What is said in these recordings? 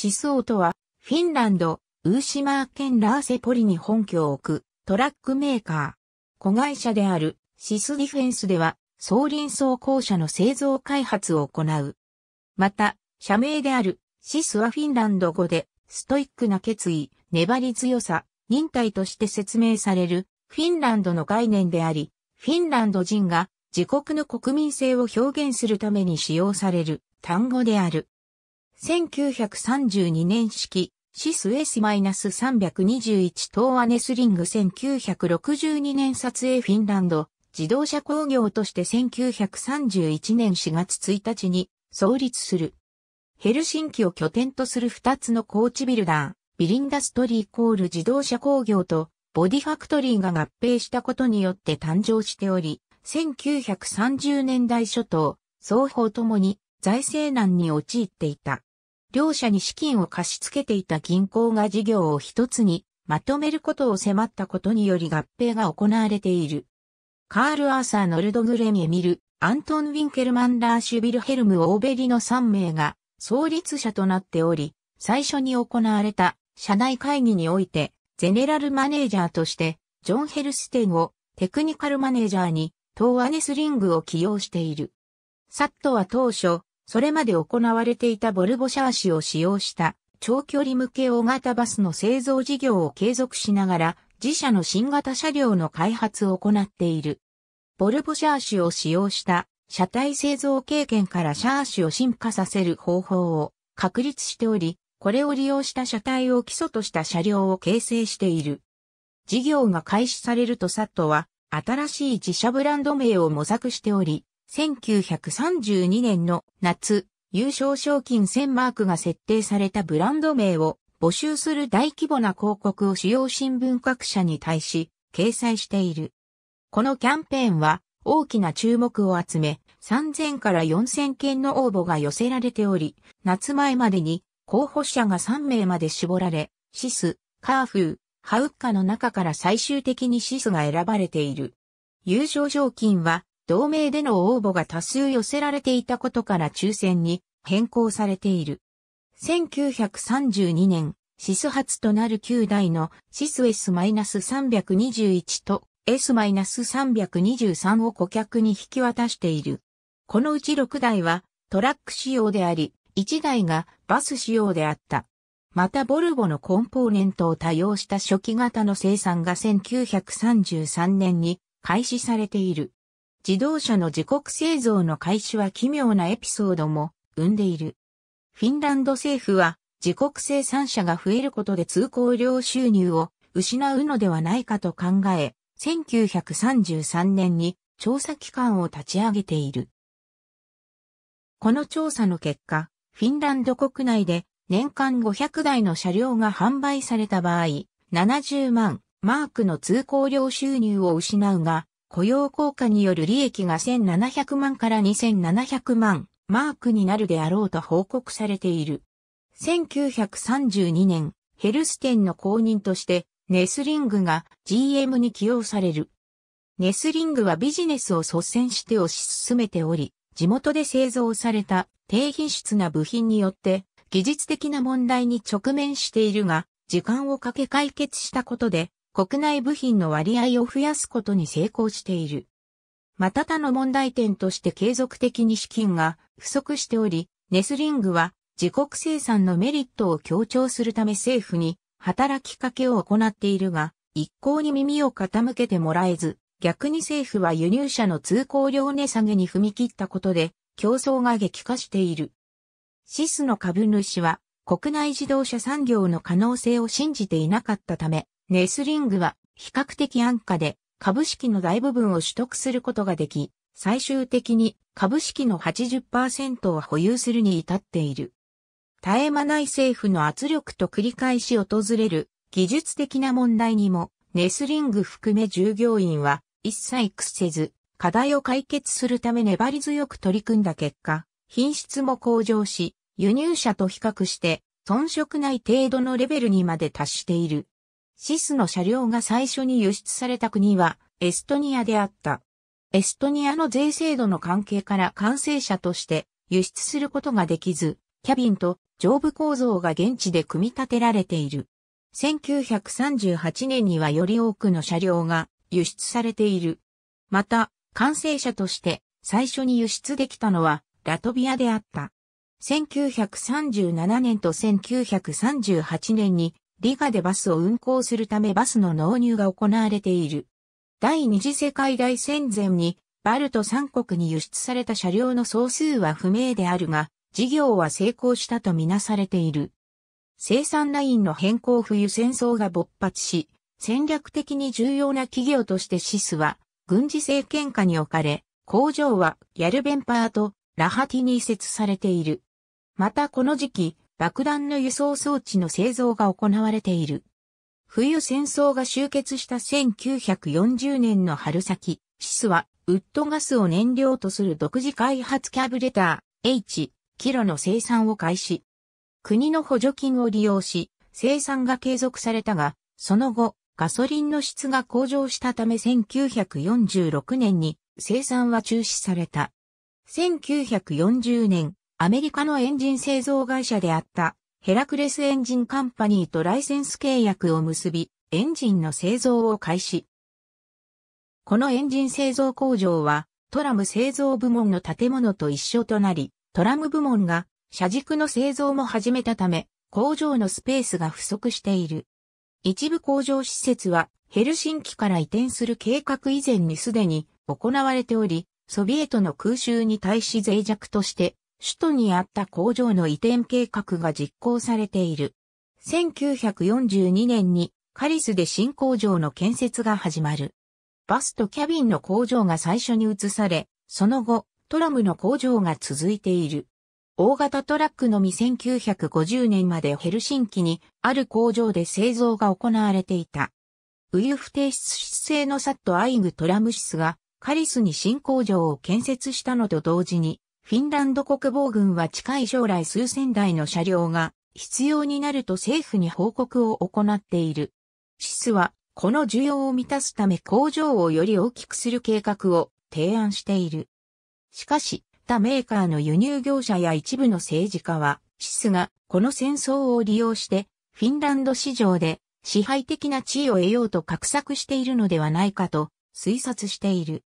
思想とは、フィンランド、ウーシマー県ラーセポリに本拠を置くトラックメーカー。子会社であるシスディフェンスでは、総輪装甲車の製造開発を行う。また、社名であるシスはフィンランド語で、ストイックな決意、粘り強さ、忍耐として説明されるフィンランドの概念であり、フィンランド人が自国の国民性を表現するために使用される単語である。1932年式、シス S-321 東アネスリング1962年撮影フィンランド、自動車工業として1931年4月1日に創立する。ヘルシンキを拠点とする2つのコーチビルダー、ビリンダストリーコール自動車工業とボディファクトリーが合併したことによって誕生しており、1930年代初頭、双方ともに財政難に陥っていた。両者に資金を貸し付けていた銀行が事業を一つにまとめることを迫ったことにより合併が行われている。カール・アーサー・ノルドグレミエミル、アントン・ウィンケルマン・ラーシュビル・ヘルム・オーベリの3名が創立者となっており、最初に行われた社内会議において、ゼネラルマネージャーとして、ジョン・ヘルステンをテクニカルマネージャーに、トーアネスリングを起用している。サットは当初、それまで行われていたボルボシャーシを使用した長距離向け大型バスの製造事業を継続しながら自社の新型車両の開発を行っている。ボルボシャーシを使用した車体製造経験からシャーシを進化させる方法を確立しており、これを利用した車体を基礎とした車両を形成している。事業が開始されるとサットは新しい自社ブランド名を模索しており、1932年の夏、優勝賞金1000マークが設定されたブランド名を募集する大規模な広告を主要新聞各社に対し掲載している。このキャンペーンは大きな注目を集め、3000から4000件の応募が寄せられており、夏前までに候補者が3名まで絞られ、シス、カーフー、ハウッカの中から最終的にシスが選ばれている。優勝賞金は同盟での応募が多数寄せられていたことから抽選に変更されている。1932年、シス初となる9台のシス S-321 と S-323 を顧客に引き渡している。このうち6台はトラック仕様であり、1台がバス仕様であった。またボルボのコンポーネントを多用した初期型の生産が1933年に開始されている。自動車の自国製造の開始は奇妙なエピソードも生んでいる。フィンランド政府は自国生産者が増えることで通行料収入を失うのではないかと考え、1933年に調査機関を立ち上げている。この調査の結果、フィンランド国内で年間500台の車両が販売された場合、70万マークの通行料収入を失うが、雇用効果による利益が1700万から2700万マークになるであろうと報告されている。1932年、ヘルス店の公認として、ネスリングが GM に起用される。ネスリングはビジネスを率先して推し進めており、地元で製造された低品質な部品によって技術的な問題に直面しているが、時間をかけ解決したことで国内部品の割合を増やすことに成功している。また他の問題点として継続的に資金が不足しており、ネスリングは自国生産のメリットを強調するため政府に働きかけを行っているが、一向に耳を傾けてもらえず、逆に政府は輸入車の通行量値下げに踏み切ったことで、競争が激化している。シスの株主は、国内自動車産業の可能性を信じていなかったため、ネスリングは比較的安価で株式の大部分を取得することができ、最終的に株式の80%を保有するに至っている。絶え間ない政府の圧力と繰り返し訪れる技術的な問題にもネスリング含め従業員は一切屈せず課題を解決するため粘り強く取り組んだ結果、品質も向上し、輸入車と比較して遜色ない程度のレベルにまで達している。シスの車両が最初に輸出された国はエストニアであった。エストニアの税制度の関係から完成車として輸出することができず、キャビンと上部構造が現地で組み立てられている。1938年にはより多くの車両が輸出されている。また、完成車として最初に輸出できたのはラトビアであった。1937年と1938年にリガでバスを運行するためバスの納入が行われている。第二次世界大戦前に、バルト三国に輸出された車両の総数は不明であるが、事業は成功したとみなされている。生産ラインの変更冬戦争が勃発し、戦略的に重要な企業としてシスは、軍事政権下に置かれ、工場はヤルベンパーとラハティに移設されている。またこの時期、爆弾の輸送装置の製造が行われている。冬戦争が終結した1940年の春先、シスは、ウッドガスを燃料とする独自開発キャブレター、H、キロの生産を開始。国の補助金を利用し、生産が継続されたが、その後、ガソリンの質が向上したため1946年に生産は中止された。1940年、アメリカのエンジン製造会社であったヘラクレスエンジンカンパニーとライセンス契約を結び、エンジンの製造を開始。このエンジン製造工場はトラム製造部門の建物と一緒となり、トラム部門が車軸の製造も始めたため、工場のスペースが不足している。一部工場施設はヘルシンキから移転する計画以前にすでに行われており、ソビエトの空襲に対し脆弱として首都にあった工場の移転計画が実行されている。1942年にカリスで新工場の建設が始まる。バスとキャビンの工場が最初に移され、その後、トラムの工場が続いている。大型トラックのみ1950年までヘルシンキにある工場で製造が行われていた。ウユフ提出製のサットアイグトラムシスがカリスに新工場を建設したのと同時にフィンランド国防軍は近い将来数千台の車両が必要になると政府に報告を行っている。シスはこの需要を満たすため工場をより大きくする計画を提案している。しかし、他メーカーの輸入業者や一部の政治家は、シスがこの戦争を利用してフィンランド市場で支配的な地位を得ようと画策しているのではないかと推察している。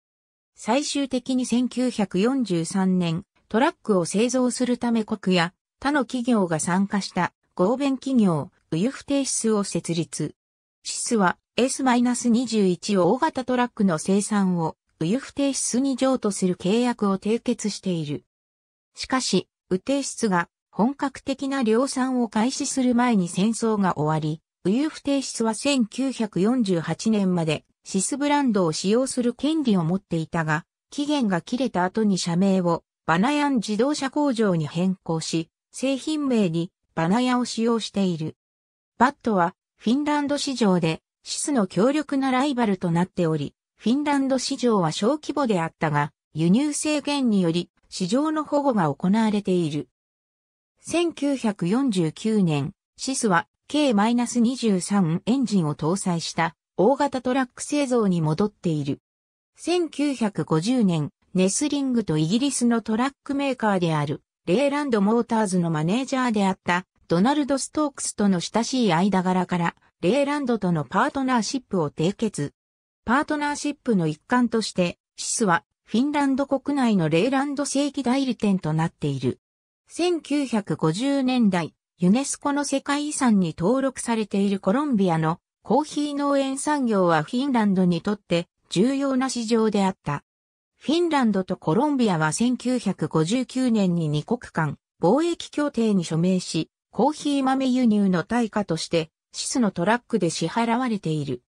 最終的に1943年、トラックを製造するため国や他の企業が参加した合弁企業、ウユフテイシスを設立。シスは S-21 を大型トラックの生産をウユフテイシスに譲渡する契約を締結している。しかし、ウテイシスが本格的な量産を開始する前に戦争が終わり、ウユフテイシスは1948年までシスブランドを使用する権利を持っていたが、期限が切れた後に社名をバナヤン自動車工場に変更し、製品名にバナヤを使用している。バットはフィンランド市場でシスの強力なライバルとなっており、フィンランド市場は小規模であったが、輸入制限により市場の保護が行われている。1949年、シスは K-23 エンジンを搭載した大型トラック製造に戻っている。1950年、ネスリングとイギリスのトラックメーカーである、レーランドモーターズのマネージャーであった、ドナルド・ストークスとの親しい間柄から、レーランドとのパートナーシップを締結。パートナーシップの一環として、シスは、フィンランド国内のレーランド正規代理店となっている。1950年代、ユネスコの世界遺産に登録されているコロンビアのコーヒー農園産業はフィンランドにとって重要な市場であった。フィンランドとコロンビアは1959年に2国間貿易協定に署名し、コーヒー豆輸入の対価として、シスのトラックで支払われている。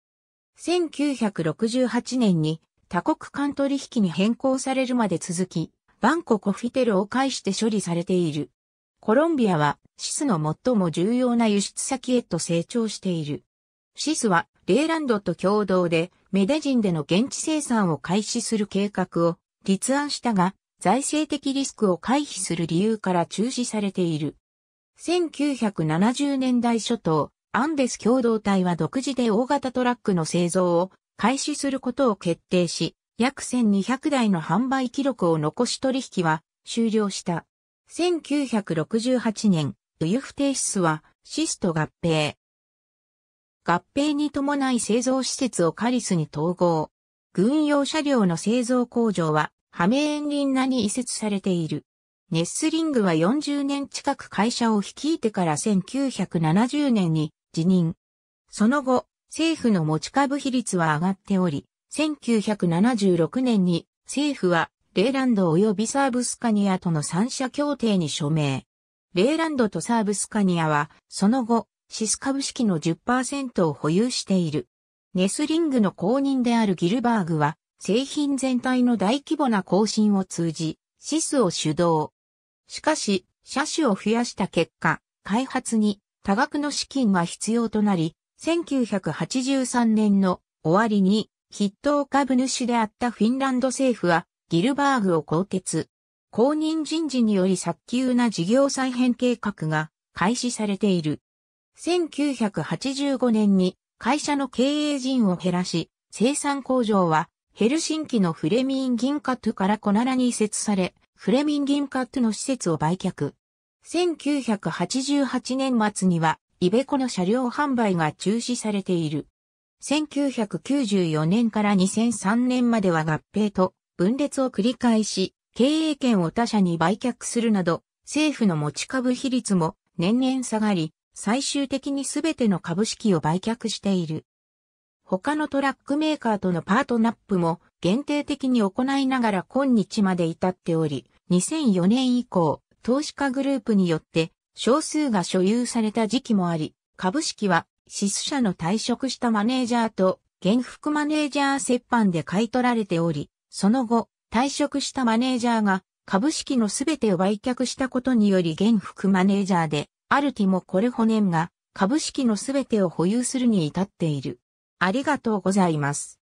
1968年に多国間取引に変更されるまで続き、バンココフィテルを介して処理されている。コロンビアはシスの最も重要な輸出先へと成長している。シスはレーランドと共同でメデジンでの現地生産を開始する計画を立案したが、財政的リスクを回避する理由から中止されている。1970年代初頭、アンデス共同体は独自で大型トラックの製造を開始することを決定し、約1200台の販売記録を残し取引は終了した。1968年、ウユフテイシスはシスト合併、合併に伴い製造施設をカリスに統合。軍用車両の製造工場は、ハメエンリンナに移設されている。ネッスリングは40年近く会社を率いてから1970年に辞任。その後、政府の持ち株比率は上がっており、1976年に政府はレイランド及びサーブスカニアとの三者協定に署名。レイランドとサーブスカニアは、その後、シス株式の10%を保有している。ネスリングの公認であるギルバーグは、製品全体の大規模な更新を通じ、シスを主導。しかし、車種を増やした結果、開発に多額の資金が必要となり、1983年の終わりに筆頭株主であったフィンランド政府はギルバーグを更迭。公認人事により早急な事業再編計画が開始されている。1985年に会社の経営陣を減らし、生産工場はヘルシンキのフレミン・ギンカトからコナラに移設され、フレミン・ギンカトの施設を売却。1988年末には、イベコの車両販売が中止されている。1994年から2003年までは合併と分裂を繰り返し、経営権を他社に売却するなど、政府の持ち株比率も年々下がり、最終的にすべての株式を売却している。他のトラックメーカーとのパートナップも限定的に行いながら今日まで至っており、2004年以降、投資家グループによって少数が所有された時期もあり、株式はシス社の退職したマネージャーと原副マネージャー折半で買い取られており、その後、退職したマネージャーが株式のすべてを売却したことにより現副マネージャーでアルティモ・コルホネンが株式のすべてを保有するに至っている。ありがとうございます。